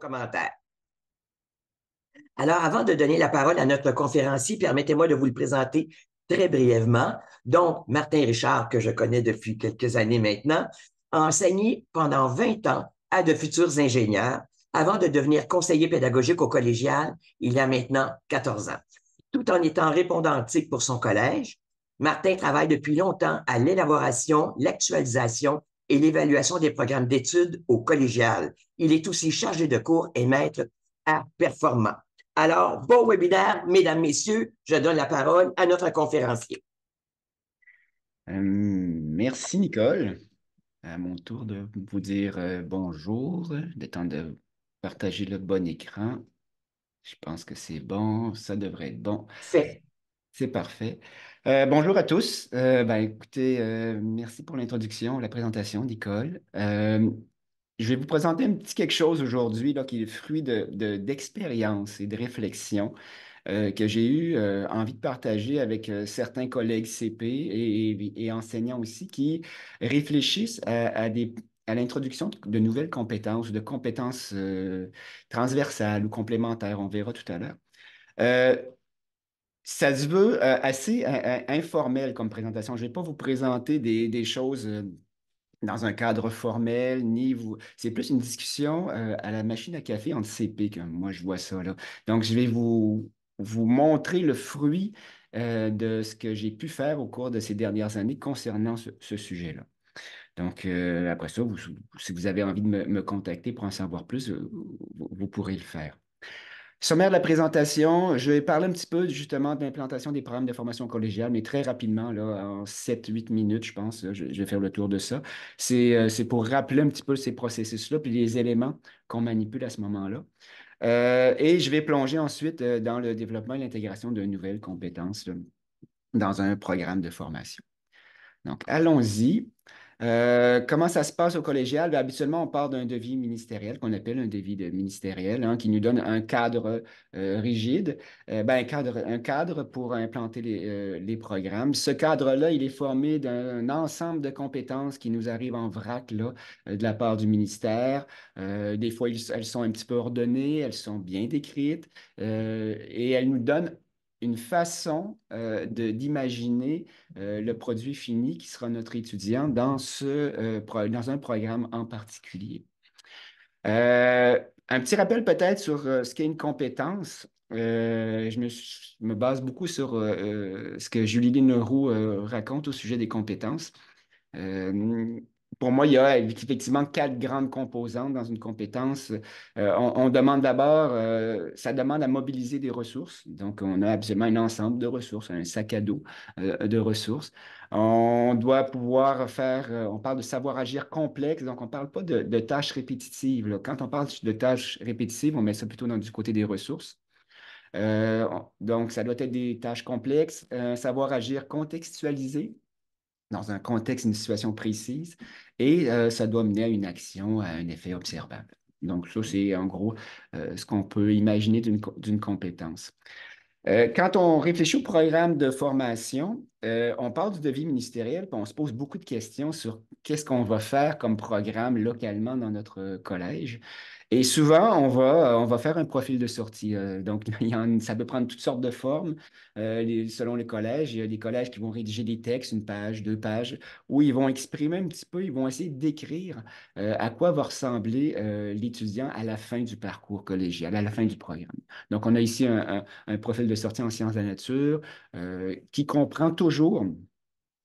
commentaires. Alors, avant de donner la parole à notre conférencier, permettez-moi de vous le présenter très brièvement. Donc, Martin Richard, que je connais depuis quelques années maintenant, a enseigné pendant 20 ans à de futurs ingénieurs avant de devenir conseiller pédagogique au collégial il y a maintenant 14 ans. Tout en étant répondant répondantique pour son collège, Martin travaille depuis longtemps à l'élaboration, l'actualisation et l'évaluation des programmes d'études au collégial. Il est aussi chargé de cours et maître à performant. Alors, bon webinaire, mesdames, messieurs. Je donne la parole à notre conférencier. Euh, merci, Nicole. À mon tour de vous dire euh, bonjour, de temps de partager le bon écran. Je pense que c'est bon, ça devrait être bon. C'est parfait. Euh, bonjour à tous. Euh, ben, écoutez, euh, merci pour l'introduction, la présentation, Nicole. je vais vous présenter un petit quelque chose aujourd'hui qui est le fruit d'expériences et de réflexions que j'ai eu envie de partager avec certains collègues CP et, enseignants aussi qui réfléchissent à, l'introduction de nouvelles compétences, de compétences transversales ou complémentaires, on verra tout à l'heure ça se veut euh, assez euh, euh, informel comme présentation. Je ne vais pas vous présenter des, choses dans un cadre formel, ni vous. C'est plus une discussion à la machine à café en CP comme moi je vois ça. Là. Donc, je vais vous, montrer le fruit de ce que j'ai pu faire au cours de ces dernières années concernant ce, sujet-là. Donc, après ça, si vous avez envie de me, contacter pour en savoir plus, vous pourrez le faire. Sommaire de la présentation, je vais parler un petit peu justement de l'implantation des programmes de formation collégiale, mais très rapidement, là, en 7-8 minutes, je pense, je, vais faire le tour de ça. Euh, c'est pour rappeler un petit peu ces processus-là, puis les éléments qu'on manipule à ce moment-là. Euh, et je vais plonger ensuite euh, dans le développement et l'intégration de nouvelles compétences dans un programme de formation. Donc, allons-y. Euh, comment ça se passe au collégial? Ben, habituellement, on part d'un devis ministériel qu'on appelle un devis ministériel, hein, qui nous donne un cadre euh, rigide, euh, ben, un, cadre, un cadre pour implanter les, programmes. Ce cadre-là, il est formé d'un ensemble de compétences qui nous arrivent en vrac là, de la part du ministère. des fois, elles sont un petit peu ordonnées, elles sont bien décrites et elles nous donnent une façon euh, d'imaginer euh, le produit fini qui sera notre étudiant dans, ce, euh, dans un programme en particulier. un petit rappel peut-être sur ce qu'est une compétence. je, me, base beaucoup sur ce que Julie Leroux raconte au sujet des compétences pour moi, il y a effectivement quatre grandes composantes dans une compétence. Euh, on, demande d'abord, euh, ça demande à mobiliser des ressources. Donc, on a absolument un ensemble de ressources, un sac à dos euh, de ressources. On doit pouvoir faire, on parle de savoir agir complexe, donc on ne parle pas de, tâches répétitives. Quand on parle de tâches répétitives, on met ça plutôt du côté des ressources. donc, ça doit être des tâches complexes, savoir agir contextualisé, dans un contexte, une situation précise, et euh, ça doit mener à une action, à un effet observable. Donc, ça, c'est en gros euh, ce qu'on peut imaginer d'une compétence. Euh, quand on réfléchit au programme de formation, on parle du devis ministériel, puis on se pose beaucoup de questions sur qu'est-ce qu'on va faire comme programme localement dans notre collège. Et souvent, on va, on va faire un profil de sortie. Euh, donc, ça peut prendre toutes sortes de formes euh, selon les collèges. Il y a des collèges qui vont rédiger des textes, une page, deux pages, où ils vont exprimer un petit peu, ils vont essayer d'écrire euh, à quoi va ressembler l'étudiant à la fin du parcours collégial, à la fin du programme. Donc, on a ici un, un profil de sortie en sciences de la nature qui comprend toujours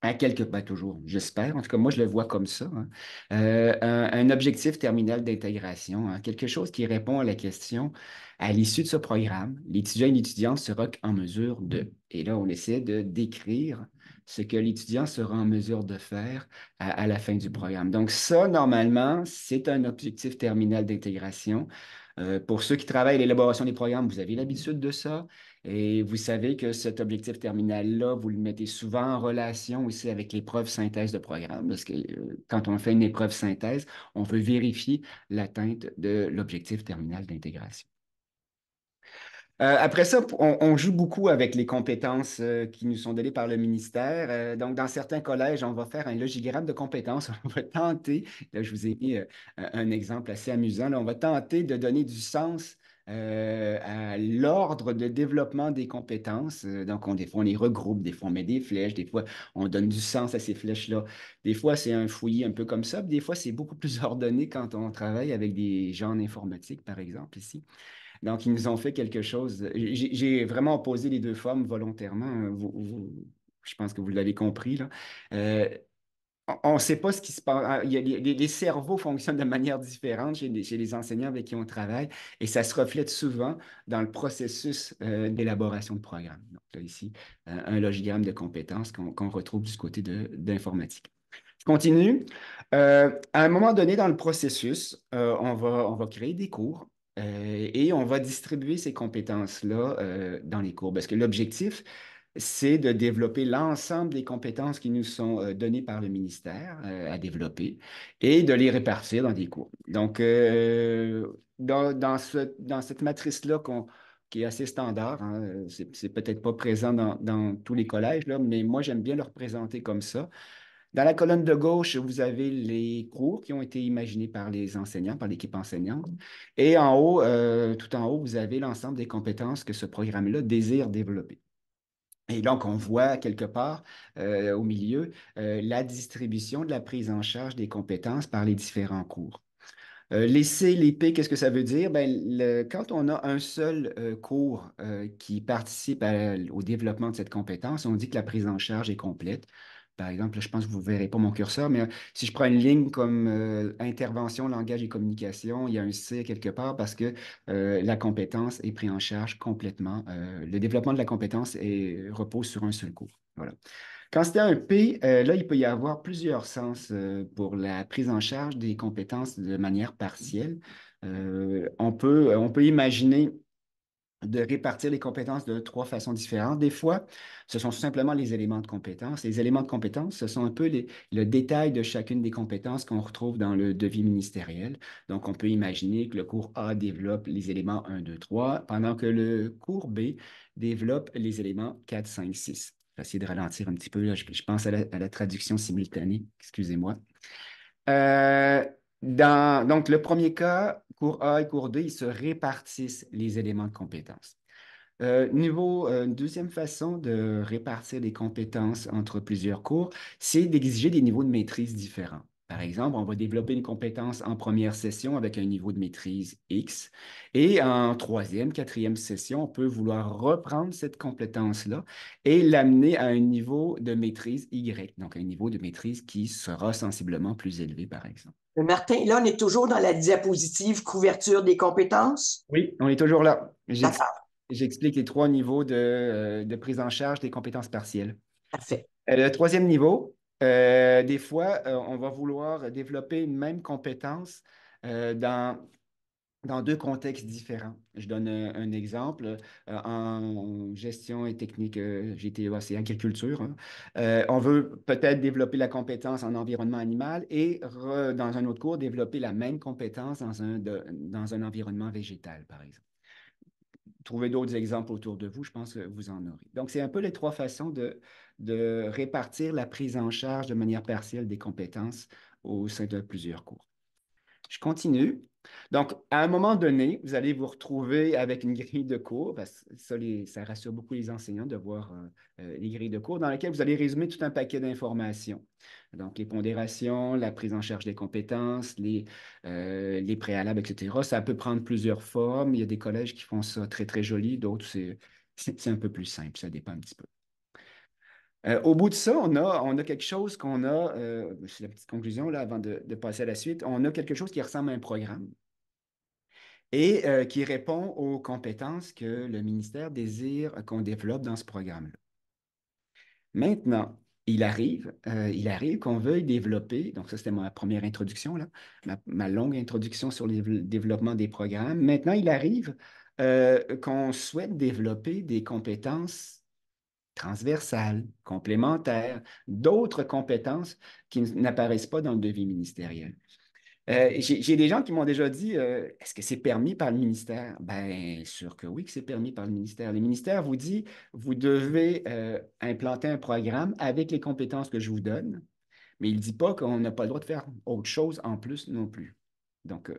à quelque pas ben, toujours, j'espère. En tout cas, moi, je le vois comme ça. Hein. Euh, un, objectif terminal d'intégration, hein. quelque chose qui répond à la question à l'issue de ce programme, l'étudiant et l'étudiante sera en mesure de. Et là, on essaie de décrire ce que l'étudiant sera en mesure de faire à, la fin du programme. Donc, ça, normalement, c'est un objectif terminal d'intégration. Euh, pour ceux qui travaillent à l'élaboration des programmes, vous avez l'habitude de ça. Et vous savez que cet objectif terminal-là, vous le mettez souvent en relation aussi avec l'épreuve synthèse de programme, parce que euh, quand on fait une épreuve synthèse, on veut vérifier l'atteinte de l'objectif terminal d'intégration. Euh, après ça, on, joue beaucoup avec les compétences euh, qui nous sont données par le ministère. donc, dans certains collèges, on va faire un logigramme de compétences. On va tenter, là, je vous ai mis un exemple assez amusant, on va tenter de donner du sens euh, à l'ordre de développement des compétences. Euh, donc, on, des on les regroupe, des fois, on met des flèches, des fois, on donne du sens à ces flèches-là. Des fois, c'est un fouillis un peu comme ça. Des fois, c'est beaucoup plus ordonné quand on travaille avec des gens en informatique, par exemple, ici. Donc, ils nous ont fait quelque chose. J'ai vraiment opposé les deux formes volontairement. Hein. je pense que vous l'avez compris. Là. Euh, on ne sait pas ce qui se passe. Ah, les, cerveaux fonctionnent de manière différente chez les, enseignants avec qui on travaille et ça se reflète souvent dans le processus euh, d'élaboration de programmes. Donc, là, ici, un logigramme de compétences qu'on retrouve du côté d'informatique. Je continue. Euh, à un moment donné dans le processus, euh, on va, on va créer des cours. et on va distribuer ces compétences-là dans les cours. Parce que l'objectif, c'est de développer l'ensemble des compétences qui nous sont euh, données par le ministère euh, à développer et de les répartir dans des cours. Donc, euh, dans, cette matrice-là qui est assez standard, hein, c'est peut-être pas présent dans, tous les collèges, mais moi, j'aime bien le représenter comme ça. Dans la colonne de gauche, vous avez les cours qui ont été imaginés par les enseignants, par l'équipe enseignante. Et en haut, tout en haut, vous avez l'ensemble des compétences que ce programme-là désire développer. Et donc, on voit quelque part euh, au milieu euh, la distribution de la prise en charge des compétences par les différents cours. Euh, les C, les P, qu'est-ce que ça veut dire? Ben, quand on a un seul euh, cours qui participe au développement de cette compétence, on dit que la prise en charge est complète. Par exemple, je pense que vous ne verrez pas mon curseur, mais euh, si je prends une ligne comme euh, intervention, langage et communication, il y a un C quelque part parce que euh, la compétence est prise en charge complètement. le développement de la compétence repose sur un seul cours. Voilà. Quand c'est un P, là, il peut y avoir plusieurs sens pour la prise en charge des compétences de manière partielle. on, peut, on peut imaginer de répartir les compétences de trois façons différentes. Des fois, ce sont simplement les éléments de compétence. Les éléments de compétence, ce sont un peu le détail de chacune des compétences qu'on retrouve dans le devis ministériel. Donc, on peut imaginer que le cours A développe les éléments 1, 2, 3, pendant que le cours B développe les éléments 4, 5, 6. Je vais essayer de ralentir un petit peu. Je, pense à la, traduction simultanée. Excusez-moi. Euh, dans, donc, le premier cas, cours A et cours 2, ils se répartissent les éléments de compétences. Euh, niveau, euh, une deuxième façon de répartir les compétences entre plusieurs cours, c'est d'exiger des niveaux de maîtrise différents. Par exemple, on va développer une compétence en première session avec un niveau de maîtrise X. Et en troisième, quatrième session, on peut vouloir reprendre cette compétence-là et l'amener à un niveau de maîtrise Y, donc un niveau de maîtrise qui sera sensiblement plus élevé, par exemple. Euh, Martin, là, on est toujours dans la diapositive couverture des compétences? Oui, on est toujours là. J'explique les trois niveaux de, euh, de prise en charge des compétences partielles. Parfait. Euh, le troisième niveau, euh, des fois, euh, on va vouloir développer une même compétence euh, dans, dans deux contextes différents. Je donne un, exemple. en gestion et technique, gto c'est agriculture. Hein. on veut peut-être développer la compétence en environnement animal et, dans un autre cours, développer la même compétence dans un, dans un environnement végétal, par exemple trouvez d'autres exemples autour de vous, je pense que vous en aurez. Donc, c'est un peu les trois façons de, de répartir la prise en charge de manière partielle des compétences au sein de plusieurs cours. Je continue. Donc, à un moment donné, vous allez vous retrouver avec une grille de cours, ça, rassure beaucoup les enseignants de voir euh, euh, les grilles de cours, dans lesquelles vous allez résumer tout un paquet d'informations. Donc, les pondérations, la prise en charge des compétences, les, euh, les préalables, etc. Ça peut prendre plusieurs formes. Il y a des collèges qui font ça très, très joli, d'autres, c'est un peu plus simple, ça dépend un petit peu. Euh, au bout de ça, on a, on a quelque chose qu'on a, euh, c'est la petite conclusion là avant de, passer à la suite, on a quelque chose qui ressemble à un programme et euh, qui répond aux compétences que le ministère désire qu'on développe dans ce programme-là. Maintenant, il arrive, il arrive qu'on veuille développer, donc ça c'était ma première introduction, là, ma longue introduction sur le développement des programmes. Maintenant, il arrive qu'on souhaite développer des compétences transversale, complémentaire, d'autres compétences qui n'apparaissent pas dans le devis ministériel. Euh, j'ai des gens qui m'ont déjà dit euh, est-ce que c'est permis par le ministère Bien sûr que oui, que c'est permis par le ministère. Le ministère vous dit vous devez euh, implanter un programme avec les compétences que je vous donne, mais il ne dit pas qu'on n'a pas le droit de faire autre chose en plus non plus. Donc,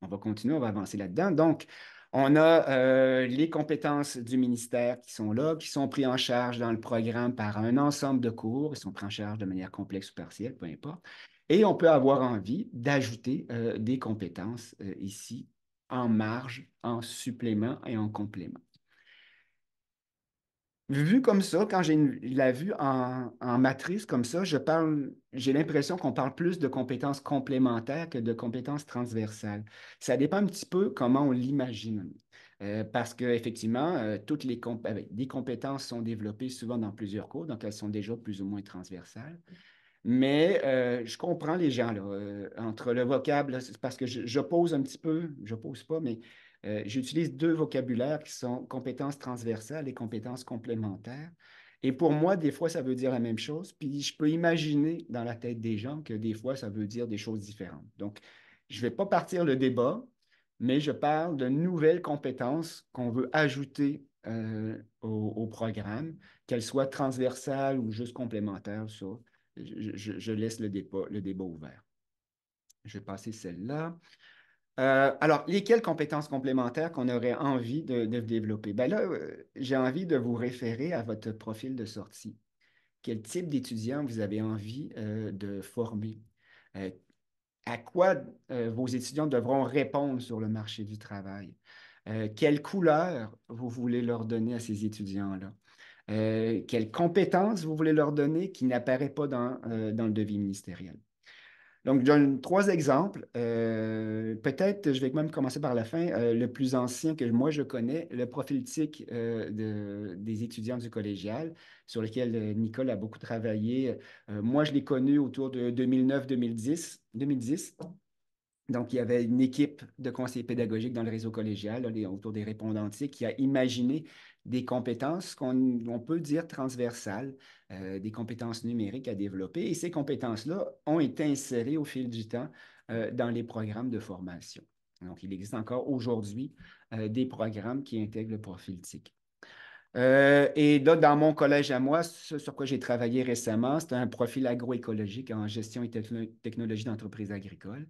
on va continuer, on va avancer là-dedans. Donc, on a euh, les compétences du ministère qui sont là, qui sont prises en charge dans le programme par un ensemble de cours. Ils sont pris en charge de manière complexe ou partielle, peu importe. Et on peut avoir envie d'ajouter euh, des compétences euh, ici en marge, en supplément et en complément vu comme ça, quand j'ai la vue en, matrice comme ça, je parle, j'ai l'impression qu'on parle plus de compétences complémentaires que de compétences transversales. Ça dépend un petit peu comment on l'imagine. Euh, parce qu'effectivement, effectivement, euh, toutes les, compétences sont développées souvent dans plusieurs cours, donc elles sont déjà plus ou moins transversales. Mais euh, je comprends les gens, là, entre le vocable, parce que je, je, pose un petit peu, je pose pas, mais euh, j'utilise deux vocabulaires qui sont compétences transversales et compétences complémentaires. Et pour moi, des fois, ça veut dire la même chose. Puis je peux imaginer dans la tête des gens que des fois, ça veut dire des choses différentes. Donc, je ne vais pas partir le débat, mais je parle de nouvelles compétences qu'on veut ajouter euh, au, programme, qu'elles soient transversales ou juste complémentaires. Ça, je, laisse le débat ouvert. Je vais passer celle-là. Euh, alors, lesquelles compétences complémentaires qu'on aurait envie de, développer? Ben là, euh, j'ai envie de vous référer à votre profil de sortie. Quel type d'étudiant vous avez envie euh, de former? à quoi vos étudiants devront répondre sur le marché du travail? quelle couleur vous voulez leur donner à ces étudiants-là? quelles compétences vous voulez leur donner qui n'apparaît pas dans le devis ministériel? Donc, donne trois exemples. Euh, peut-être, je vais même commencer par la fin. Euh, le plus ancien que moi je connais, le profiltique euh, des étudiants du collégial, sur lequel Nicole a beaucoup travaillé. moi, je l'ai connu autour de 2009-2010. 2010. Donc, il y avait une équipe de conseillers pédagogiques dans le réseau collégial, autour des TIC, qui a imaginé des compétences qu'on peut dire transversales, euh, des compétences numériques à développer. Et ces compétences-là ont été insérées au fil du temps euh, dans les programmes de formation. Donc, il existe encore aujourd'hui euh, des programmes qui intègrent le profil TIC. et là, dans mon collège à moi, ce sur quoi j'ai travaillé récemment, c'est un profil agroécologique en gestion et technologie d'entreprise agricole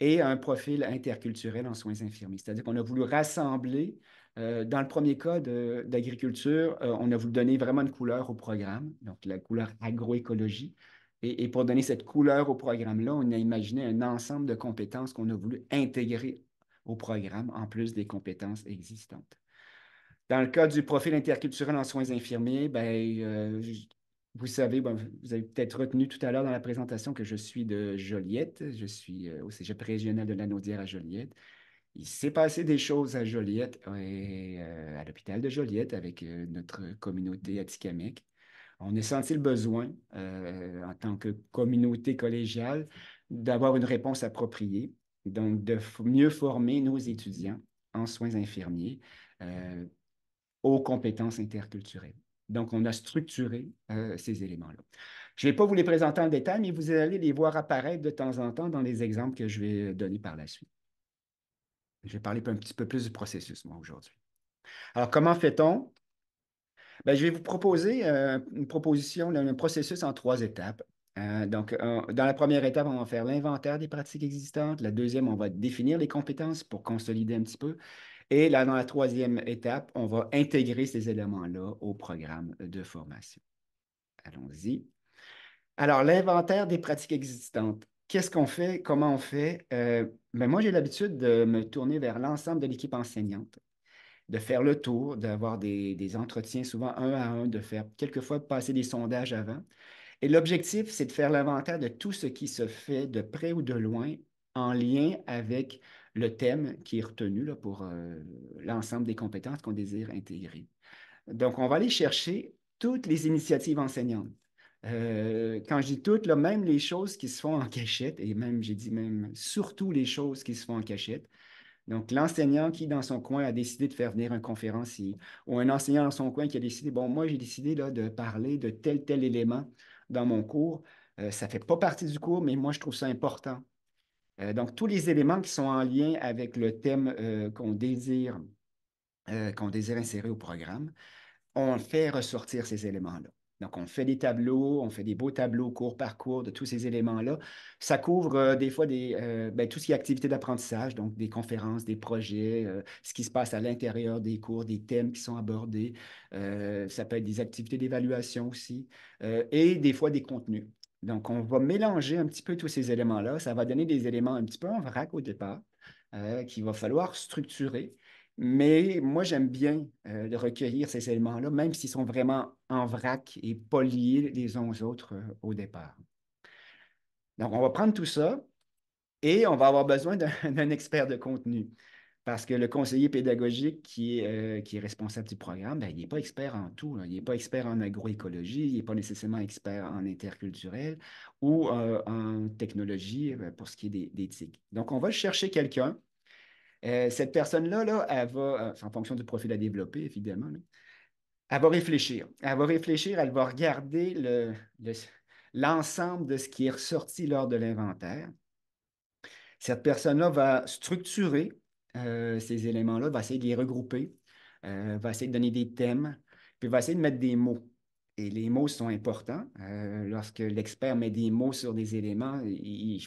et un profil interculturel en soins infirmiers. C'est-à-dire qu'on a voulu rassembler, euh, dans le premier cas d'agriculture, euh, on a voulu donner vraiment une couleur au programme, donc la couleur agroécologie. Et, pour donner cette couleur au programme-là, on a imaginé un ensemble de compétences qu'on a voulu intégrer au programme, en plus des compétences existantes. Dans le cas du profil interculturel en soins infirmiers, ben, euh, vous savez, ben, vous avez peut-être retenu tout à l'heure dans la présentation que je suis de Joliette. Je suis euh, au cégep régional de Lanaudière à Joliette. Il s'est passé des choses à Joliette et euh, à l'hôpital de Joliette avec euh, notre communauté atikamekw. On a senti le besoin, en tant que communauté collégiale, d'avoir une réponse appropriée, donc de mieux former nos étudiants en soins infirmiers aux compétences interculturelles. Donc, on a structuré euh, ces éléments-là. Je ne vais pas vous les présenter en détail, mais vous allez les voir apparaître de temps en temps dans les exemples que je vais euh, donner par la suite. Je vais parler un petit peu plus du processus, moi, aujourd'hui. Alors, comment fait-on? Ben, je vais vous proposer euh, une proposition, un processus en trois étapes. donc, dans la première étape, on va faire l'inventaire des pratiques existantes. La deuxième, on va définir les compétences pour consolider un petit peu. Et là, dans la troisième étape, on va intégrer ces éléments-là au programme de formation. Allons-y. Alors, l'inventaire des pratiques existantes. Qu'est-ce qu'on fait? Comment on fait? Euh, ben, moi, j'ai l'habitude de me tourner vers l'ensemble de l'équipe enseignante, de faire le tour, d'avoir des, des entretiens souvent un à un, de faire quelquefois passer des sondages avant. Et l'objectif, c'est de faire l'inventaire de tout ce qui se fait de près ou de loin en lien avec le thème qui est retenu pour euh, l'ensemble des compétences qu'on désire intégrer. Donc, on va aller chercher toutes les initiatives enseignantes. Euh, quand je dis toutes, même les choses qui se font en cachette, et même, j'ai dit même, surtout les choses qui se font en cachette. Donc, l'enseignant qui, dans son coin, a décidé de faire venir un conférencier, ou un enseignant dans son coin qui a décidé, bon, moi, j'ai décidé de parler de tel, tel élément dans mon cours. Euh, ça ne fait pas partie du cours, mais moi, je trouve ça important. Euh, donc, tous les éléments qui sont en lien avec le thème euh, qu'on désire, euh, désire insérer au programme, on fait ressortir ces éléments-là. Donc, on fait des tableaux, on fait des beaux tableaux cours par cours de tous ces éléments-là. Ça couvre des fois des, ben, tout ce qui est activité d'apprentissage, donc des conférences, des projets, ce qui se passe à l'intérieur des cours, des thèmes qui sont abordés. ça peut être des activités d'évaluation aussi, et des fois des contenus. Donc, on va mélanger un petit peu tous ces éléments-là. Ça va donner des éléments un petit peu en vrac au départ, euh, qu'il va falloir structurer. Mais moi, j'aime bien euh, de recueillir ces éléments-là, même s'ils sont vraiment en vrac et pas liés les uns aux autres euh, au départ. Donc, on va prendre tout ça et on va avoir besoin d'un expert de contenu. Parce que le conseiller pédagogique qui est, euh, responsable du programme, ben, il n'est pas expert en tout. Il n'est pas expert en agroécologie, il n'est pas nécessairement expert en interculturel ou euh, en technologie euh, pour ce qui est des, Donc, on va chercher quelqu'un. cette personne-là, là, elle va, en fonction du profil à développer, évidemment, elle va réfléchir. Elle va réfléchir, elle va regarder l'ensemble de ce qui est ressorti lors de l'inventaire. Cette personne-là va structurer euh, ces éléments-là, va essayer de les regrouper, euh, va essayer de donner des thèmes, puis va essayer de mettre des mots. Et les mots sont importants. Euh, lorsque l'expert met des mots sur des éléments, il,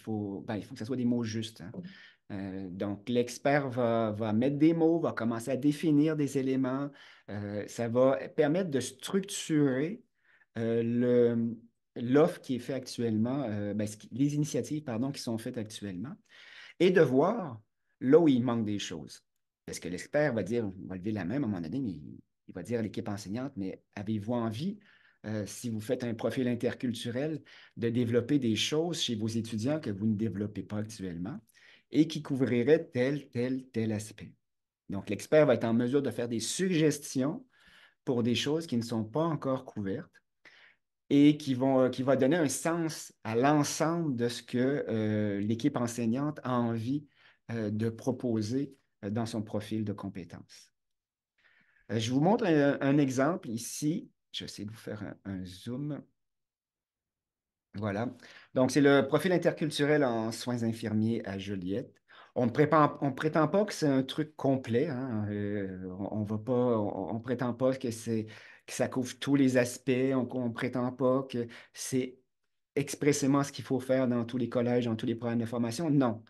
ben, faut, que ce soit des mots justes. Hein. donc, l'expert va, mettre des mots, va commencer à définir des éléments. ça va permettre de structurer l'offre qui est faite actuellement, ben, les initiatives qui sont faites actuellement, et de voir là où il manque des choses. Parce que l'expert va dire, on va lever la main à un moment donné, mais il va dire à l'équipe enseignante, mais avez-vous envie, euh, si vous faites un profil interculturel, de développer des choses chez vos étudiants que vous ne développez pas actuellement et qui couvriraient tel, tel, tel aspect? Donc, l'expert va être en mesure de faire des suggestions pour des choses qui ne sont pas encore couvertes et qui vont euh, qui va donner un sens à l'ensemble de ce que euh, l'équipe enseignante a envie euh, de proposer euh, dans son profil de compétences. Euh, je vous montre un, exemple ici. Je essayer de vous faire un, zoom. Voilà. Donc, c'est le profil interculturel en soins infirmiers à Joliette. On ne prétend pas que c'est un truc complet. Hein. on, ne prétend pas que, que ça couvre tous les aspects. On ne prétend pas que c'est expressément ce qu'il faut faire dans tous les collèges, dans tous les programmes de formation. Non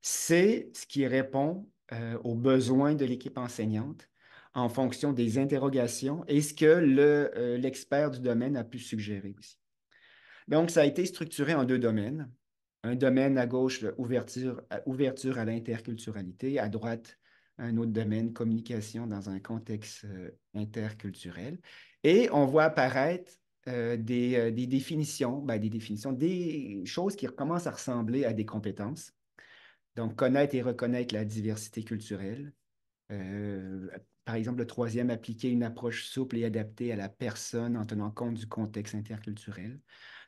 c'est ce qui répond euh, aux besoins de l'équipe enseignante en fonction des interrogations et ce que euh, l'expert du domaine a pu suggérer aussi. Donc, ça a été structuré en deux domaines. Un domaine à gauche, euh, ouverture, à l'interculturalité, à droite, un autre domaine, communication dans un contexte interculturel. Et on voit apparaître des, définitions, ben, des définitions, des choses qui commencent à ressembler à des compétences. Donc, connaître et reconnaître la diversité culturelle. Euh, par exemple, le troisième, appliquer une approche souple et adaptée à la personne en tenant compte du contexte interculturel.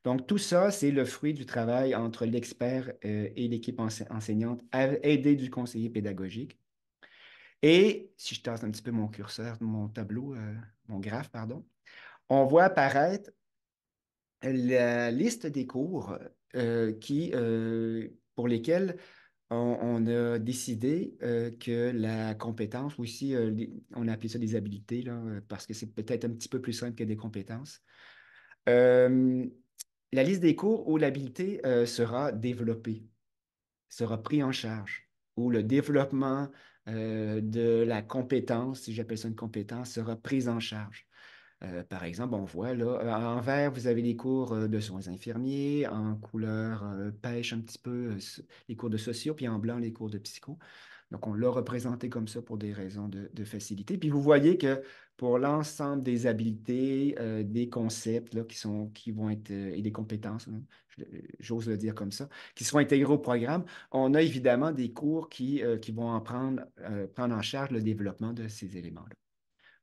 Donc, tout ça, c'est le fruit du travail entre l'expert euh, et l'équipe enseignante, aidée du conseiller pédagogique. Et si je tasse un petit peu mon curseur, mon tableau, euh, mon graphe, pardon, on voit apparaître la liste des cours qui, pour lesquels on, a décidé euh, que la compétence, aussi, euh, on a appelé ça des habilités, euh, parce que c'est peut-être un petit peu plus simple que des compétences. la liste des cours où l'habilité sera développée, sera prise en charge, où le développement de la compétence, si j'appelle ça une compétence, sera prise en charge. Euh, par exemple, on voit là, euh, en vert, vous avez les cours euh, de soins infirmiers, en couleur pêche un petit peu les cours de sociaux, puis en blanc les cours de psycho. Donc, on l'a représenté comme ça pour des raisons de, facilité. Puis vous voyez que pour l'ensemble des habiletés, des concepts qui, sont, qui vont être, et des compétences, hein, j'ose le dire comme ça, qui sont intégrés au programme, on a évidemment des cours qui, qui vont en prendre, prendre en charge le développement de ces éléments-là.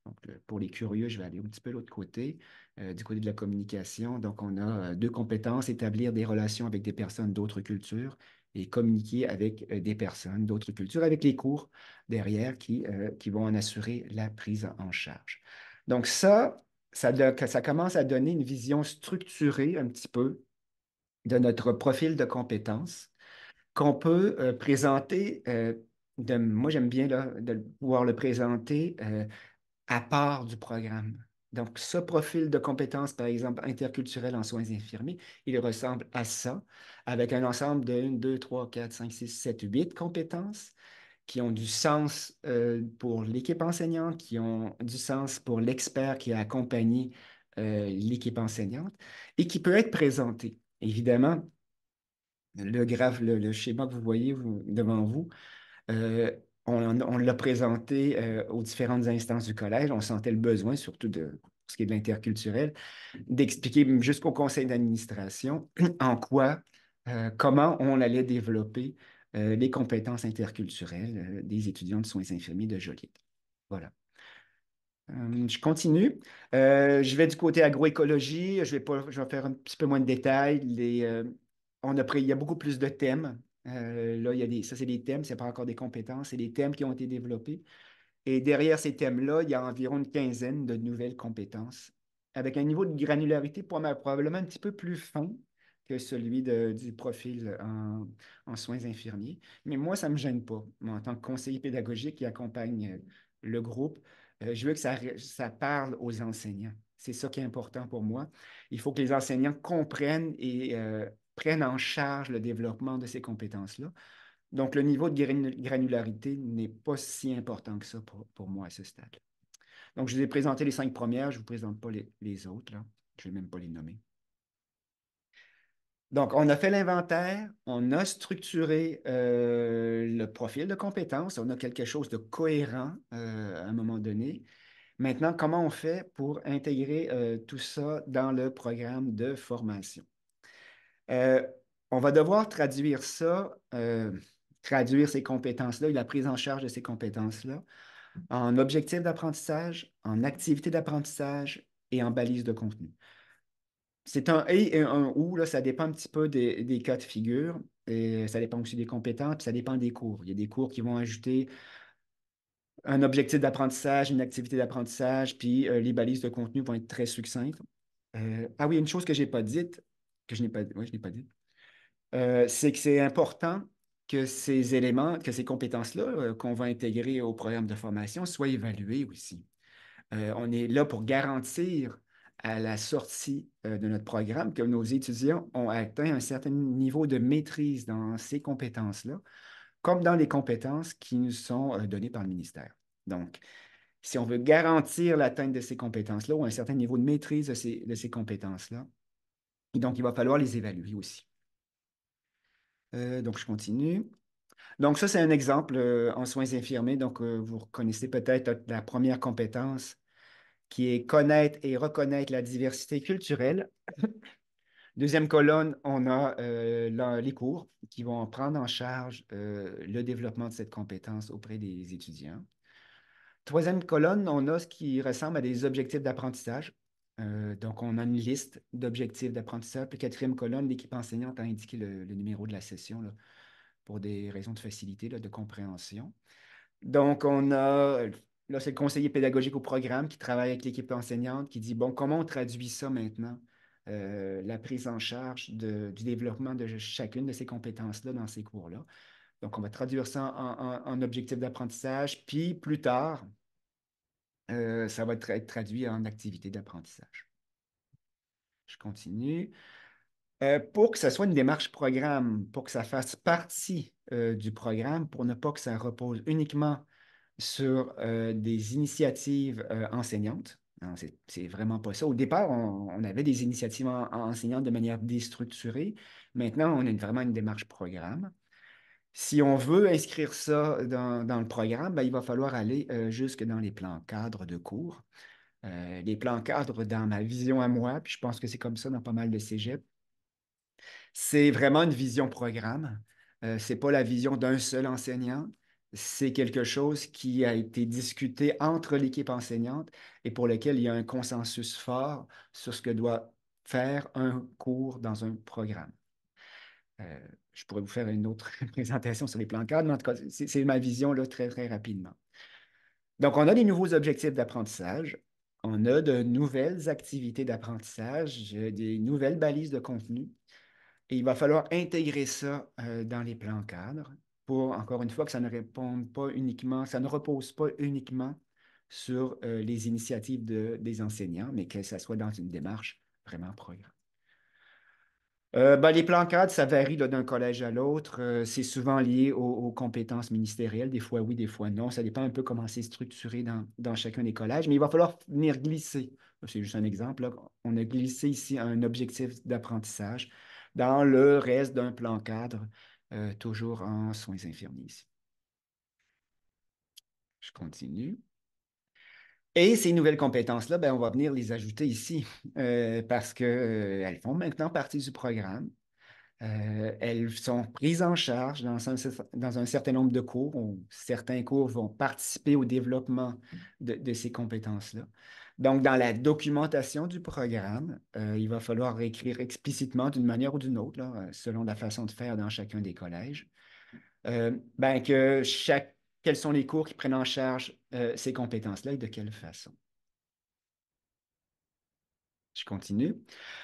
Donc, euh, pour les curieux, je vais aller un petit peu l'autre côté, euh, du côté de la communication. Donc, on a euh, deux compétences, établir des relations avec des personnes d'autres cultures et communiquer avec des personnes d'autres cultures, avec les cours derrière qui, qui vont en assurer la prise en charge. Donc, ça, ça, ça commence à donner une vision structurée un petit peu de notre profil de compétences qu'on peut présenter. moi, j'aime bien de pouvoir le présenter à part du programme. Donc, ce profil de compétences, par exemple, interculturel en soins infirmiers, il ressemble à ça, avec un ensemble de 1, 2, 3, 4, 5, 6, 7, 8 compétences qui ont du sens euh, pour l'équipe enseignante, qui ont du sens pour l'expert qui a accompagné euh, l'équipe enseignante et qui peut être présenté. Évidemment, le, graphe, le, schéma que vous voyez devant vous euh, on, l'a présenté euh, aux différentes instances du collège. On sentait le besoin, surtout de, pour ce qui est de l'interculturel, d'expliquer jusqu'au conseil d'administration en quoi, euh, comment on allait développer euh, les compétences interculturelles des étudiants de soins infirmiers de Joliette. Voilà. Je continue. je vais du côté agroécologie. Je vais, pas, je vais faire un petit peu moins de détails. on il y a beaucoup plus de thèmes euh, là, il y a des, ça, c'est des thèmes, ce n'est pas encore des compétences, c'est des thèmes qui ont été développés. Et derrière ces thèmes-là, il y a environ une quinzaine de nouvelles compétences avec un niveau de granularité probablement un petit peu plus fin que celui du profil en, soins infirmiers. Mais moi, ça ne me gêne pas. Moi, en tant que conseiller pédagogique qui accompagne euh, le groupe, euh, je veux que ça, parle aux enseignants. C'est ça qui est important pour moi. Il faut que les enseignants comprennent et prennent en charge le développement de ces compétences-là. Donc, le niveau de granularité n'est pas si important que ça pour, moi à ce stade. -là. Donc, je vous ai présenté les cinq premières, je ne vous présente pas les, autres. Je ne vais même pas les nommer. Donc, on a fait l'inventaire, on a structuré euh, le profil de compétences, on a quelque chose de cohérent euh, à un moment donné. Maintenant, comment on fait pour intégrer euh, tout ça dans le programme de formation? Euh, on va devoir traduire ça, euh, traduire ces compétences-là et la prise en charge de ces compétences-là en objectifs d'apprentissage, en activités d'apprentissage et en balises de contenu. C'est un et un ou, là, ça dépend un petit peu des, cas de figure. Et ça dépend aussi des compétences, puis ça dépend des cours. Il y a des cours qui vont ajouter un objectif d'apprentissage, une activité d'apprentissage, puis euh, les balises de contenu vont être très succinctes. ah oui, une chose que je n'ai pas dite, que je n'ai pas, dit, euh, c'est que c'est important que ces éléments, que ces compétences-là euh, qu'on va intégrer au programme de formation soient évaluées aussi. Euh, on est là pour garantir à la sortie de notre programme que nos étudiants ont atteint un certain niveau de maîtrise dans ces compétences-là, comme dans les compétences qui nous sont données par le ministère. Donc, si on veut garantir l'atteinte de ces compétences-là ou un certain niveau de maîtrise de ces compétences-là, donc, il va falloir les évaluer aussi. Euh, donc, je continue. Donc, ça, c'est un exemple euh, en soins infirmiers. Donc, euh, vous reconnaissez peut-être la première compétence qui est connaître et reconnaître la diversité culturelle. Deuxième colonne, on a les cours qui vont prendre en charge le développement de cette compétence auprès des étudiants. Troisième colonne, on a ce qui ressemble à des objectifs d'apprentissage euh, donc, on a une liste d'objectifs d'apprentissage. Puis, quatrième colonne, l'équipe enseignante a indiqué le, numéro de la session là, pour des raisons de facilité, de compréhension. Donc, on a, là, c'est le conseiller pédagogique au programme qui travaille avec l'équipe enseignante qui dit, bon, comment on traduit ça maintenant, euh, la prise en charge du développement de chacune de ces compétences-là dans ces cours-là. Donc, on va traduire ça en, objectifs objectif d'apprentissage. Puis, plus tard, euh, ça va être, traduit en activité d'apprentissage. Je continue. Euh, pour que ça soit une démarche programme, pour que ça fasse partie euh, du programme, pour ne pas que ça repose uniquement sur des initiatives enseignantes. C'est vraiment pas ça. Au départ, on, avait des initiatives enseignantes de manière déstructurée. Maintenant, on a vraiment une démarche programme. Si on veut inscrire ça dans, le programme, ben, il va falloir aller euh, jusque dans les plans cadres de cours. Euh, les plans cadres, dans ma vision à moi, puis je pense que c'est comme ça dans pas mal de Cégep. c'est vraiment une vision programme. Euh, ce n'est pas la vision d'un seul enseignant. C'est quelque chose qui a été discuté entre l'équipe enseignante et pour lequel il y a un consensus fort sur ce que doit faire un cours dans un programme je pourrais vous faire une autre présentation sur les plans cadres, mais en tout cas, c'est ma vision là, très, très rapidement. Donc, on a des nouveaux objectifs d'apprentissage, on a de nouvelles activités d'apprentissage, euh, des nouvelles balises de contenu, et il va falloir intégrer ça euh, dans les plans cadres pour, encore une fois, que ça ne réponde pas uniquement, ça ne repose pas uniquement sur euh, les initiatives des enseignants, mais que ça soit dans une démarche vraiment programme. Euh, ben, les plans cadres, ça varie d'un collège à l'autre. Euh, c'est souvent lié aux, compétences ministérielles. Des fois oui, des fois non. Ça dépend un peu comment c'est structuré dans, chacun des collèges. Mais il va falloir venir glisser. C'est juste un exemple. On a glissé ici un objectif d'apprentissage dans le reste d'un plan cadre, euh, toujours en soins infirmiers Je continue. Et ces nouvelles compétences-là, ben, on va venir les ajouter ici euh, parce qu'elles euh, font maintenant partie du programme. Euh, elles sont prises en charge dans un, certain nombre de cours. Où certains cours vont participer au développement de, ces compétences-là. Donc, dans la documentation du programme, il va falloir écrire explicitement d'une manière ou d'une autre, selon la façon de faire dans chacun des collèges, ben, que chaque quels sont les cours qui prennent en charge euh, ces compétences-là et de quelle façon. Je continue.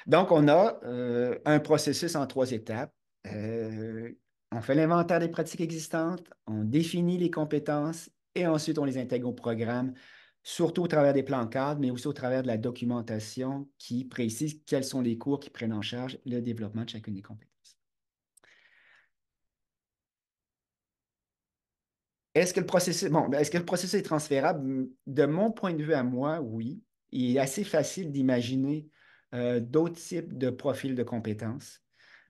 Donc, on a euh, un processus en trois étapes. Euh, on fait l'inventaire des pratiques existantes, on définit les compétences et ensuite on les intègre au programme, surtout au travers des plans cadres, mais aussi au travers de la documentation qui précise quels sont les cours qui prennent en charge le développement de chacune des compétences. Ben, est-ce que le processus, est transférable? De mon point de vue à moi, oui. Il est assez facile d'imaginer euh, d'autres types de profils de compétences.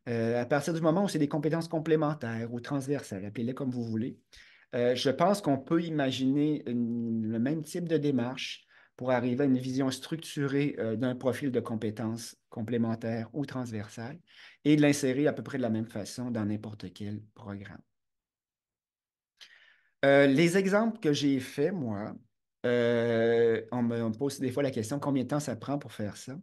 Euh, à partir du moment où c'est des compétences complémentaires ou transversales, appelez-les comme vous voulez, euh, je pense qu'on peut imaginer le même type de démarche pour arriver à une vision structurée d'un profil de compétences complémentaires ou transversales et l'insérer à peu près de la même façon dans n'importe quel programme. Euh, les exemples que j'ai faits, moi, euh, on, me, pose des fois la question combien de temps ça prend pour faire ça.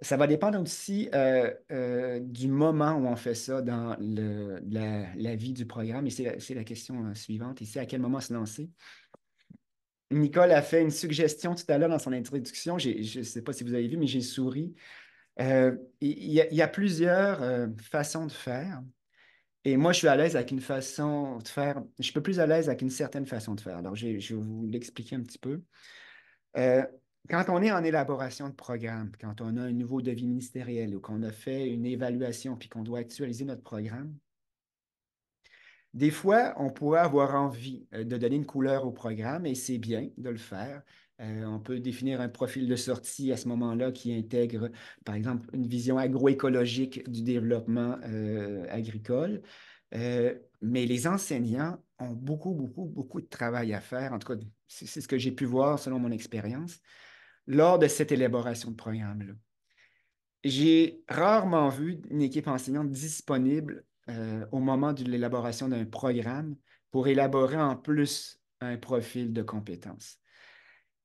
Ça va dépendre aussi euh, du moment où on fait ça dans la, vie du programme. Et c'est la, question suivante C'est à quel moment se lancer Nicole a fait une suggestion tout à l'heure dans son introduction. Je ne sais pas si vous avez vu, mais j'ai souri. Il y, a plusieurs façons de faire. Et moi, je suis à l'aise avec une façon de faire, je suis plus à l'aise avec une certaine façon de faire. Alors, je, vais vous l'expliquer un petit peu. Euh, quand on est en élaboration de programme, quand on a un nouveau devis ministériel ou qu'on a fait une évaluation puis qu'on doit actualiser notre programme, des fois, on pourrait avoir envie euh, de donner une couleur au programme et c'est bien de le faire, euh, on peut définir un profil de sortie à ce moment-là qui intègre, par exemple, une vision agroécologique du développement euh, agricole. Euh, mais les enseignants ont beaucoup, beaucoup, beaucoup de travail à faire. En tout cas, c'est ce que j'ai pu voir selon mon expérience lors de cette élaboration de programme-là. J'ai rarement vu une équipe enseignante disponible au moment de l'élaboration d'un programme pour élaborer en plus un profil de compétences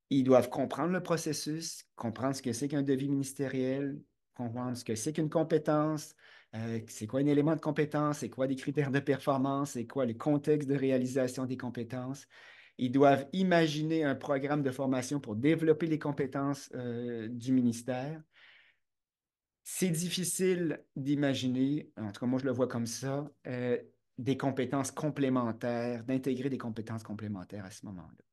ils doivent comprendre le processus, comprendre ce que c'est qu'un devis ministériel, comprendre ce que c'est qu'une compétence, euh, c'est quoi un élément de compétence, c'est quoi des critères de performance, c'est quoi le contexte de réalisation des compétences. Ils doivent imaginer un programme de formation pour développer les compétences euh, du ministère. C'est difficile d'imaginer, en tout cas moi je le vois comme ça, euh, des compétences complémentaires, d'intégrer des compétences complémentaires à ce moment-là.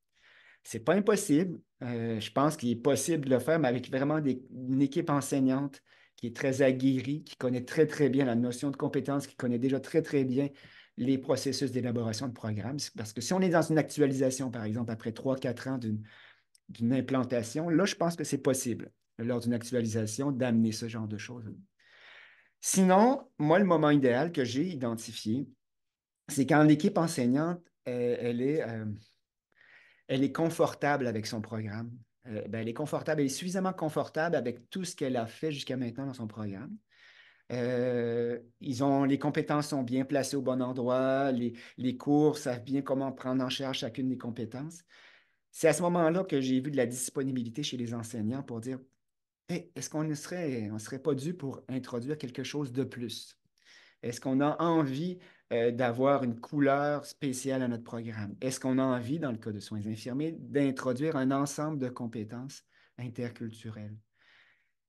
C'est pas impossible. Euh, je pense qu'il est possible de le faire, mais avec vraiment une équipe enseignante qui est très aguerrie, qui connaît très, très bien la notion de compétence, qui connaît déjà très, très bien les processus d'élaboration de programmes. Parce que si on est dans une actualisation, par exemple, après 3 quatre ans d'une implantation, là, je pense que c'est possible, lors d'une actualisation, d'amener ce genre de choses. Sinon, moi, le moment idéal que j'ai identifié, c'est quand l'équipe enseignante, elle, est, euh, elle est confortable avec son programme. Euh, ben, elle est confortable, elle est suffisamment confortable avec tout ce qu'elle a fait jusqu'à maintenant dans son programme. Euh, ils ont, les compétences sont bien placées au bon endroit, les, cours savent bien comment prendre en charge chacune des compétences. C'est à ce moment-là que j'ai vu de la disponibilité chez les enseignants pour dire est-ce qu'on ne serait, on serait pas dû pour introduire quelque chose de plus Est-ce qu'on a envie euh, d'avoir une couleur spéciale à notre programme? Est-ce qu'on a envie, dans le cas de soins infirmiers, d'introduire un ensemble de compétences interculturelles?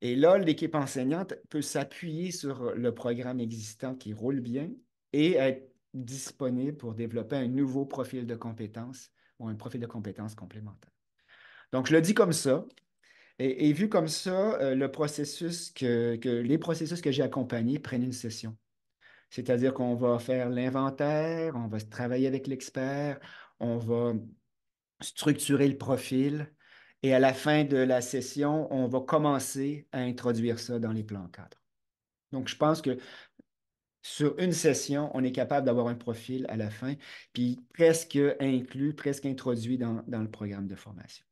Et là, l'équipe enseignante peut s'appuyer sur le programme existant qui roule bien et être disponible pour développer un nouveau profil de compétences ou un profil de compétences complémentaire. Donc, je le dis comme ça. Et, vu comme ça, euh, le processus que, les processus que j'ai accompagnés prennent une session. C'est-à-dire qu'on va faire l'inventaire, on va travailler avec l'expert, on va structurer le profil et à la fin de la session, on va commencer à introduire ça dans les plans cadres. Donc, je pense que sur une session, on est capable d'avoir un profil à la fin, puis presque inclus, presque introduit dans, dans le programme de formation.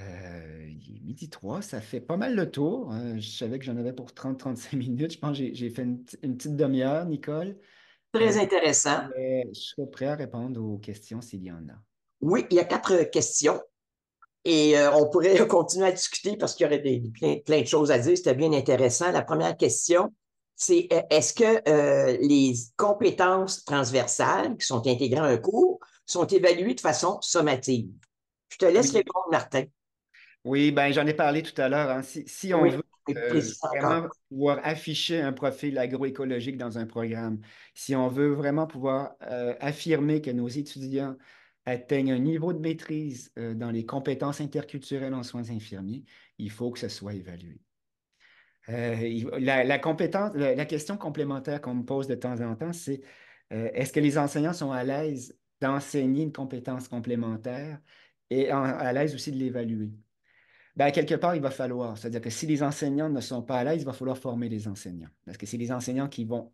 Euh, il est midi 3, ça fait pas mal le tour. Hein. je savais que j'en avais pour 30-35 minutes. Je pense que j'ai fait une, petite demi-heure, Nicole. Très euh, intéressant. je serais prêt à répondre aux questions s'il y en a. Oui, il y a quatre euh, questions. Et on pourrait continuer à discuter parce qu'il y aurait plein, de choses à dire. C'était bien intéressant. La première question, c'est est-ce que les compétences transversales qui sont intégrées à un cours sont évaluées de façon sommative? Je te laisse répondre, Martin. Oui, ben j'en ai parlé tout à l'heure. Hein. Si, on veut euh, vraiment pouvoir afficher un profil agroécologique dans un programme, si on veut vraiment pouvoir euh, affirmer que nos étudiants atteignent un niveau de maîtrise euh, dans les compétences interculturelles en soins infirmiers, il faut que ce soit évalué. La, compétence, la, question complémentaire qu'on me pose de temps en temps, c'est est-ce que les enseignants sont à l'aise d'enseigner une compétence complémentaire et à l'aise aussi de l'évaluer? Ben, quelque part, il va falloir. C'est-à-dire que si les enseignants ne sont pas là, il va falloir former les enseignants. Parce que c'est les enseignants qui vont,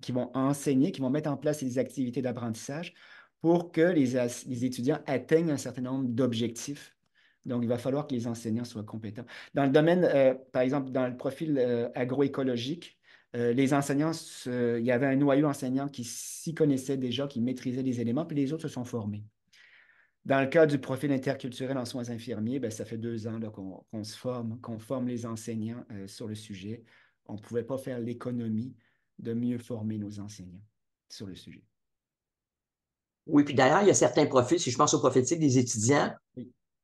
qui vont enseigner, qui vont mettre en place les activités d'apprentissage pour que les, étudiants atteignent un certain nombre d'objectifs donc, il va falloir que les enseignants soient compétents. Dans le domaine, euh, par exemple, dans le profil euh, agroécologique, euh, les enseignants, il y avait un noyau enseignant qui s'y connaissait déjà, qui maîtrisait les éléments, puis les autres se sont formés. Dans le cas du profil interculturel en soins infirmiers, ben, ça fait deux ans qu'on se forme, qu'on forme les enseignants euh, sur le sujet. On ne pouvait pas faire l'économie de mieux former nos enseignants sur le sujet. Oui, puis d'ailleurs, il y a certains profils, si je pense au profil des étudiants,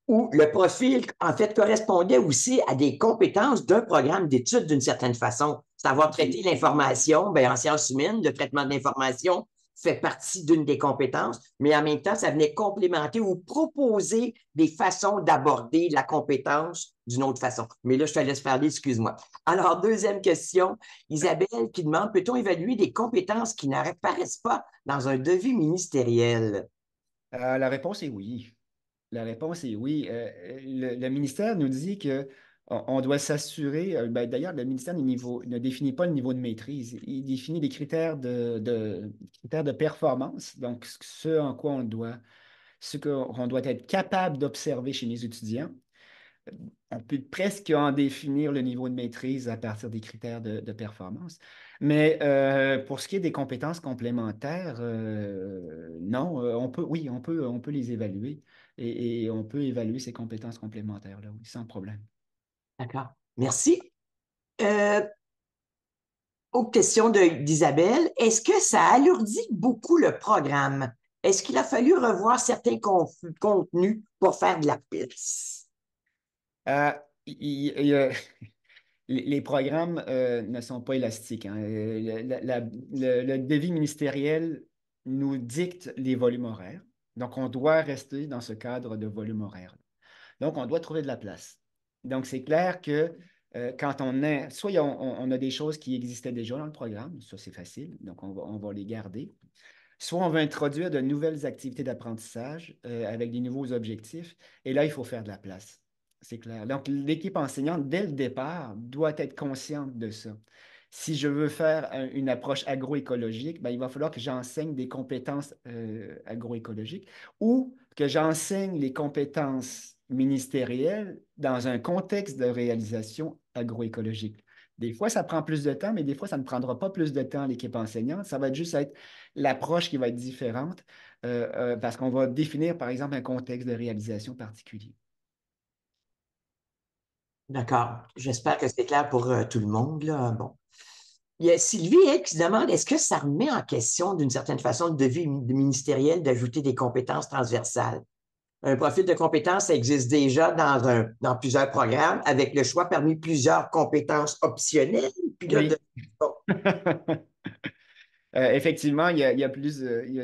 où le profil, en fait, correspondait aussi à des compétences d'un programme d'études d'une certaine façon. Savoir traiter l'information, ben, en sciences humaines, le traitement de l'information, fait partie d'une des compétences, mais en même temps, ça venait complémenter ou proposer des façons d'aborder la compétence d'une autre façon. Mais là, je te laisse parler, excuse-moi. Alors, deuxième question, Isabelle qui demande, peut-on évaluer des compétences qui n'apparaissent pas dans un devis ministériel? Euh, la réponse est oui. La réponse est oui. Euh, le, ministère nous dit que on doit s'assurer, euh, ben, d'ailleurs, le ministère ne définit pas le niveau de maîtrise, il définit des critères de, critères de performance, donc ce en quoi on doit, ce qu'on doit être capable d'observer chez les étudiants. Euh, on peut presque en définir le niveau de maîtrise à partir des critères de, performance. Mais euh, pour ce qui est des compétences complémentaires, non, on peut, oui, on peut, on peut les évaluer et, et on peut évaluer ces compétences complémentaires-là, oui, sans problème. D'accord. Merci. Euh, aux questions d'Isabelle, est-ce que ça alourdit beaucoup le programme? Est-ce qu'il a fallu revoir certains contenus pour faire de la place? Euh, euh, les programmes ne sont pas élastiques. Hein. Le, la, le devis ministériel nous dicte les volumes horaires. Donc, on doit rester dans ce cadre de volume horaire. Donc, on doit trouver de la place. Donc, c'est clair que euh, quand on a, soit on, a des choses qui existaient déjà dans le programme, ça c'est facile, donc on va, les garder, soit on va introduire de nouvelles activités d'apprentissage euh, avec des nouveaux objectifs, et là, il faut faire de la place. C'est clair. Donc, l'équipe enseignante, dès le départ, doit être consciente de ça. Si je veux faire une approche agroécologique, ben, il va falloir que j'enseigne des compétences euh, agroécologiques ou que j'enseigne les compétences ministérielle dans un contexte de réalisation agroécologique. Des fois, ça prend plus de temps, mais des fois, ça ne prendra pas plus de temps l'équipe enseignante. Ça va juste être l'approche qui va être différente euh, euh, parce qu'on va définir, par exemple, un contexte de réalisation particulier. D'accord. J'espère que c'est clair pour euh, tout le monde. Bon. Il y a Sylvie hein, qui se demande est-ce que ça remet en question, d'une certaine façon, le devis ministériel d'ajouter des compétences transversales? Un profil de compétences existe déjà dans, plusieurs programmes avec le choix parmi plusieurs compétences optionnelles. effectivement, il y, a,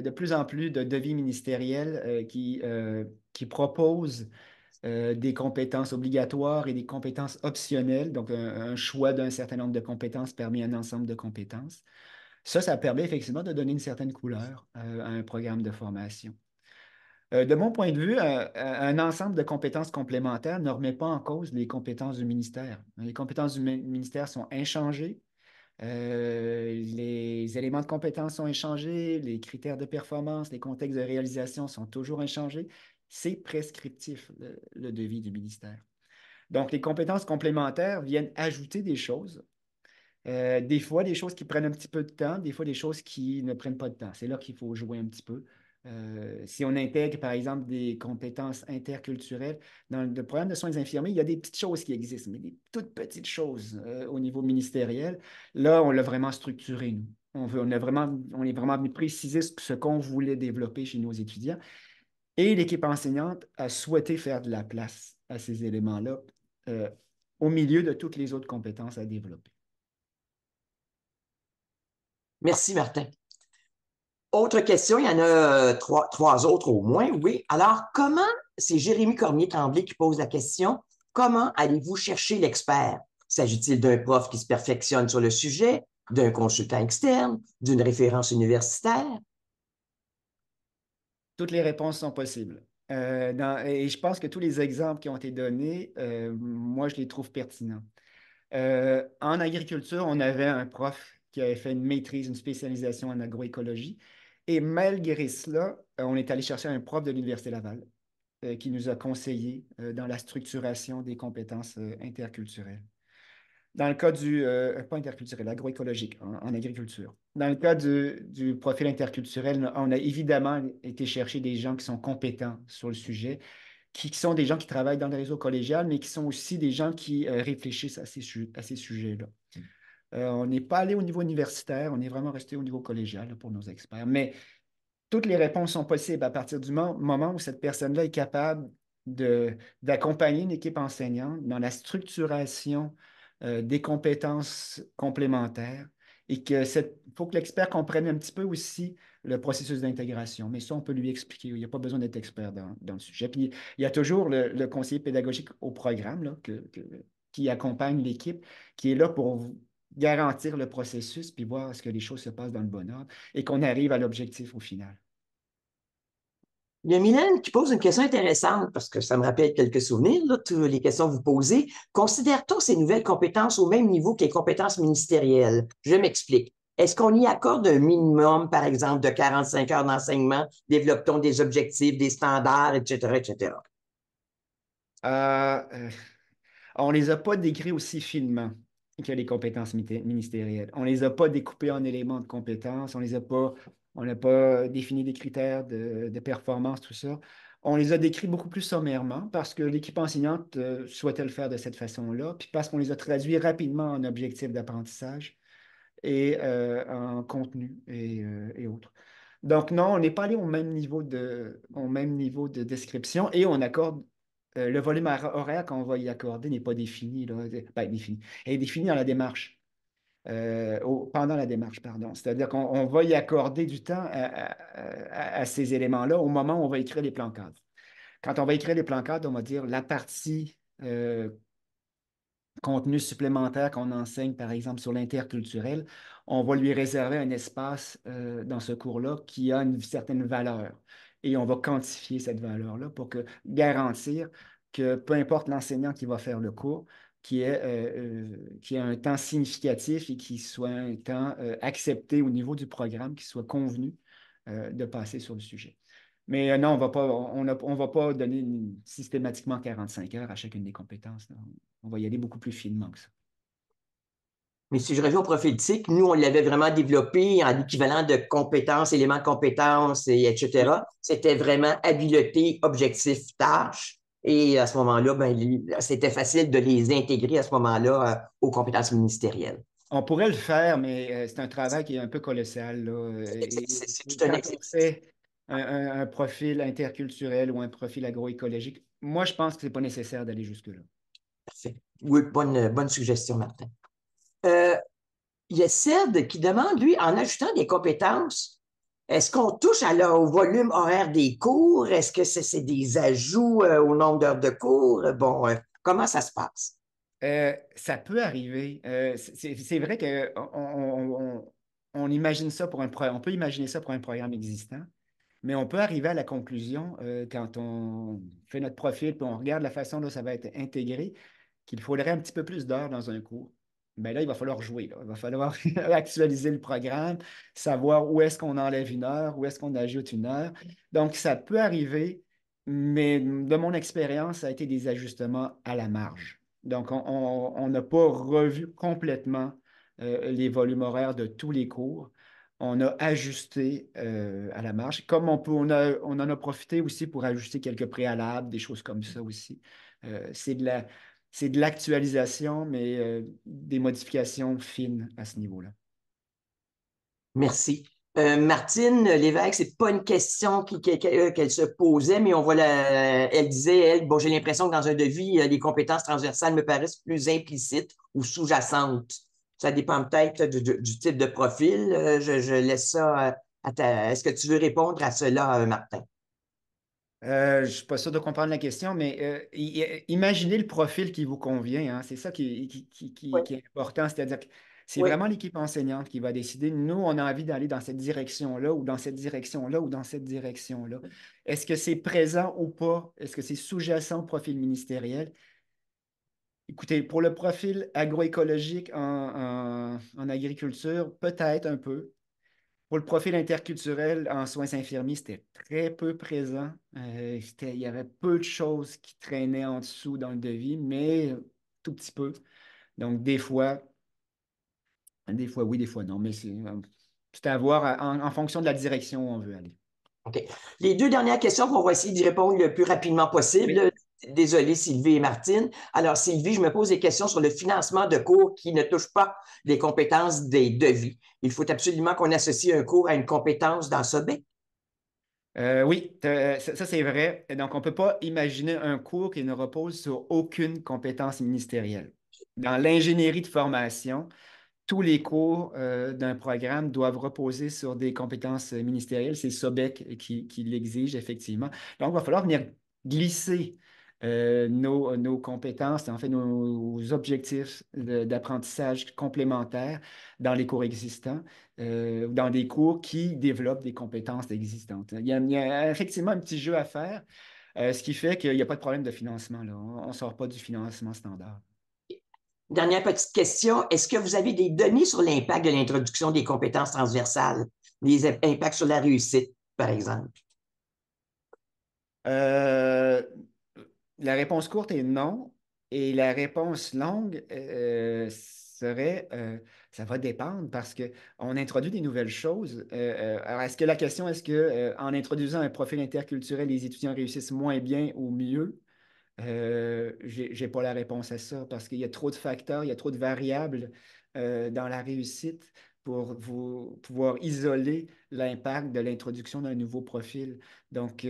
de plus en plus de devis ministériels euh, euh, qui, proposent euh, des compétences obligatoires et des compétences optionnelles, donc un, choix d'un certain nombre de compétences permet un ensemble de compétences. Ça, ça permet effectivement de donner une certaine couleur à un programme de formation. Euh, de mon point de vue, euh, euh, un ensemble de compétences complémentaires ne remet pas en cause les compétences du ministère. Les compétences du ministère sont inchangées. les éléments de compétences sont inchangés, les critères de performance, les contextes de réalisation sont toujours inchangés. C'est prescriptif, le, devis du ministère. Donc, les compétences complémentaires viennent ajouter des choses. des fois, des choses qui prennent un petit peu de temps, des fois, des choses qui ne prennent pas de temps. C'est là qu'il faut jouer un petit peu euh, si on intègre, par exemple, des compétences interculturelles, dans le programme de soins infirmiers, il y a des petites choses qui existent, mais des toutes petites choses euh, au niveau ministériel. Là, on l'a vraiment structuré, nous. On, veut, on, a vraiment, on est vraiment venu préciser ce qu'on voulait développer chez nos étudiants. Et l'équipe enseignante a souhaité faire de la place à ces éléments-là euh, au milieu de toutes les autres compétences à développer. Merci, Martin. Autre question, il y en a euh, trois, autres au moins, oui. Alors, comment, c'est Jérémy Cormier-Tremblay qui pose la question, comment allez-vous chercher l'expert? S'agit-il d'un prof qui se perfectionne sur le sujet, d'un consultant externe, d'une référence universitaire? Toutes les réponses sont possibles. Euh, et je pense que tous les exemples qui ont été donnés, euh, moi, je les trouve pertinents. en agriculture, on avait un prof qui avait fait une maîtrise, une spécialisation en agroécologie. Et malgré cela, euh, on est allé chercher un prof de l'Université Laval euh, qui nous a conseillé euh, dans la structuration des compétences interculturelles. Dans le cas du, pas interculturel, agroécologique en, agriculture. Dans le cas du, profil interculturel, on a évidemment été chercher des gens qui sont compétents sur le sujet, qui, sont des gens qui travaillent dans le réseau collégial, mais qui sont aussi des gens qui réfléchissent à ces sujets-là. Mm. Euh, on n'est pas allé au niveau universitaire, on est vraiment resté au niveau collégial pour nos experts. Mais toutes les réponses sont possibles à partir du moment où cette personne-là est capable d'accompagner une équipe enseignante dans la structuration euh, des compétences complémentaires et que cette, faut que l'expert comprenne un petit peu aussi le processus d'intégration. Mais ça, on peut lui expliquer. Il n'y a pas besoin d'être expert dans, le sujet. il y a toujours le, conseiller pédagogique au programme qui accompagne l'équipe, qui est là pour vous garantir le processus, puis voir ce que les choses se passent dans le bon ordre et qu'on arrive à l'objectif au final. Il y a Mylène qui pose une question intéressante parce que ça me rappelle quelques souvenirs, toutes les questions que vous posez. Considère-t-on ces nouvelles compétences au même niveau que les compétences ministérielles? Je m'explique. Est-ce qu'on y accorde un minimum, par exemple, de 45 heures d'enseignement? Développe-t-on des objectifs, des standards, etc., etc.? Euh, euh, on ne les a pas décrits aussi finement a les compétences ministérielles. On ne les a pas découpées en éléments de compétences, on les a pas, on n'a pas défini des critères de, performance, tout ça. On les a décrits beaucoup plus sommairement parce que l'équipe enseignante euh, souhaitait le faire de cette façon-là, puis parce qu'on les a traduits rapidement en objectifs d'apprentissage et euh, en contenu et, euh, et, autres. Donc non, on n'est pas allé au même niveau de, au même niveau de description et on accorde euh, le volume horaire qu'on va y accorder n'est pas défini, là, ben, défini, est défini dans la démarche. Euh, pendant la démarche, pardon. C'est-à-dire qu'on va y accorder du temps à, ces éléments-là au moment où on va écrire les plans cadres. Quand on va écrire les plans cadres, on va dire la partie euh, contenu supplémentaire qu'on enseigne, par exemple, sur l'interculturel, on va lui réserver un espace dans ce cours-là qui a une certaine valeur et on va quantifier cette valeur-là pour garantir que peu importe l'enseignant qui va faire le cours, qui est euh, euh, a un temps significatif et qui soit un temps euh, accepté au niveau du programme, qui soit convenu de passer sur le sujet. Mais non, on ne on, va pas donner systématiquement 45 heures à chacune des compétences. On va y aller beaucoup plus finement que ça. Mais si je reviens au prophétique, nous, on l'avait vraiment développé en équivalent de compétences, éléments compétences, et etc. Mm. C'était vraiment habileté, objectif, tâche. Et à ce moment-là, ben, c'était facile de les intégrer à ce moment-là euh, aux compétences ministérielles. On pourrait le faire, mais euh, c'est un travail qui est un peu colossal. Euh, c'est tout un exercice. Un, profil interculturel ou un profil agroécologique, moi, je pense que ce n'est pas nécessaire d'aller jusque-là. Parfait. Oui, bonne suggestion, Martin. Euh, il y a Ced qui demande, lui, en ajoutant des compétences, est-ce qu'on touche alors au volume horaire des cours? Est-ce que c'est, des ajouts euh, au nombre d'heures de cours? Bon, euh, comment ça se passe? ça peut arriver. C'est, vrai qu'on imagine ça pour on peut imaginer ça pour un programme existant. Mais on peut arriver à la conclusion, quand on fait notre profil, puis on regarde la façon dont ça va être intégré, qu'il faudrait un petit peu plus d'heures dans un cours mais ben là, il va falloir jouer. Il va falloir actualiser le programme, savoir où est-ce qu'on enlève une heure, où est-ce qu'on ajoute une heure. Donc, ça peut arriver, mais de mon expérience, ça a été des ajustements à la marge. Donc, on n'a pas revu complètement euh, les volumes horaires de tous les cours. On a ajusté euh, à la marge. Comme on, peut, on, en a profité aussi pour ajuster quelques préalables, des choses comme ça aussi. Euh, c'est de la, c'est de l'actualisation, mais euh, des modifications fines à ce niveau-là. Merci. Euh, Martine Lévesque, c'est pas une question euh, qu'elle se posait, mais on voit elle disait, elle, bon, j'ai l'impression que dans un devis, les compétences transversales me paraissent plus implicites ou sous-jacentes. Ça dépend peut-être du, type de profil. Je, laisse ça à ta. Est-ce que tu veux répondre à cela, Martin? Euh, je ne suis pas sûr de comprendre la question, mais euh, imaginez le profil qui vous convient. Hein. C'est ça qui, est important. C'est-à-dire que c'est vraiment l'équipe enseignante qui va décider, nous, on a envie d'aller dans cette direction-là ou dans cette direction-là ou dans cette direction-là. Est-ce que c'est présent ou pas? Est-ce que c'est sous-jacent au profil ministériel? Écoutez, pour le profil agroécologique en agriculture, peut-être un peu. Pour le profil interculturel en soins infirmiers, c'était très peu présent. Euh, il y avait peu de choses qui traînaient en dessous dans le devis, mais tout petit peu. Donc, des fois, des fois oui, des fois non, mais c'est euh, à voir en, fonction de la direction où on veut aller. OK. Les deux dernières questions on va essayer d'y répondre le plus rapidement possible. Désolé, Sylvie et Martine. Alors, Sylvie, je me pose des questions sur le financement de cours qui ne touche pas les compétences des devis. Il faut absolument qu'on associe un cours à une compétence dans Sobec? Euh, oui, euh, ça, c'est vrai. Donc, on ne peut pas imaginer un cours qui ne repose sur aucune compétence ministérielle. Dans l'ingénierie de formation, tous les cours euh, d'un programme doivent reposer sur des compétences ministérielles. C'est SOBEC qui, qui l'exige, effectivement. Donc, il va falloir venir glisser euh, nos, compétences, en fait nos objectifs d'apprentissage complémentaires dans les cours existants, euh, ou dans des cours qui développent des compétences existantes. Il y a, effectivement un petit jeu à faire, euh, ce qui fait qu'il n'y a pas de problème de financement. Là. On ne sort pas du financement standard. Dernière petite question, est-ce que vous avez des données sur l'impact de l'introduction des compétences transversales, les impacts sur la réussite, par exemple? Euh, la réponse courte est non. Et la réponse longue euh, serait, euh, ça va dépendre parce qu'on introduit des nouvelles choses. Euh, alors, est-ce que la question, est-ce que en introduisant un profil interculturel, les étudiants réussissent moins bien ou mieux? Je n'ai pas la réponse à ça parce qu'il y a trop de facteurs, il y a trop de variables dans la réussite pour vous, pouvoir isoler l'impact de l'introduction d'un nouveau profil. Donc,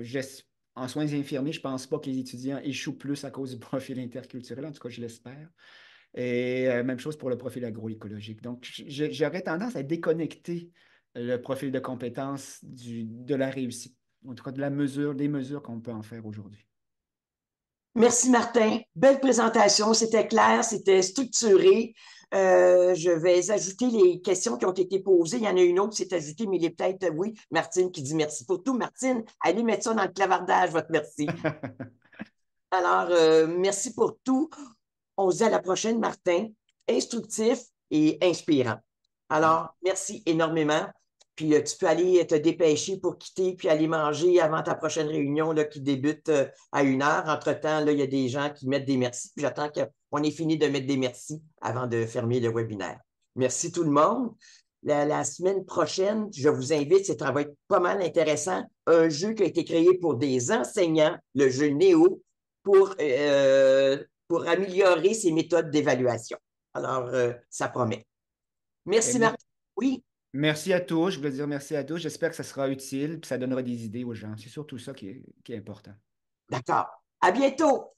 j'espère en soins infirmiers, je ne pense pas que les étudiants échouent plus à cause du profil interculturel, en tout cas, je l'espère. Et euh, même chose pour le profil agroécologique. Donc, j'aurais tendance à déconnecter le profil de compétences de la réussite, en tout cas de la mesure, des mesures qu'on peut en faire aujourd'hui. Merci Martin. Belle présentation. C'était clair, c'était structuré. Euh, je vais ajouter les questions qui ont été posées. Il y en a une autre qui s'est ajoutée, mais il est peut-être, oui, Martine qui dit merci pour tout. Martine, allez mettre ça dans le clavardage, votre merci. Alors, euh, merci pour tout. On se dit à la prochaine, Martin. Instructif et inspirant. Alors, merci énormément. Puis euh, tu peux aller euh, te dépêcher pour quitter, puis aller manger avant ta prochaine réunion là, qui débute euh, à une heure. Entre-temps, il y a des gens qui mettent des merci. Puis j'attends qu'on ait fini de mettre des merci avant de fermer le webinaire. Merci tout le monde. La, semaine prochaine, je vous invite, c'est va être pas mal intéressant. Un jeu qui a été créé pour des enseignants, le jeu Néo, e pour, pour améliorer ses méthodes d'évaluation. Alors, ça promet. Merci, Martin. Oui. Merci à tous. Je voulais dire merci à tous. J'espère que ça sera utile et ça donnera des idées aux gens. C'est surtout ça qui est, qui est important. D'accord. À bientôt.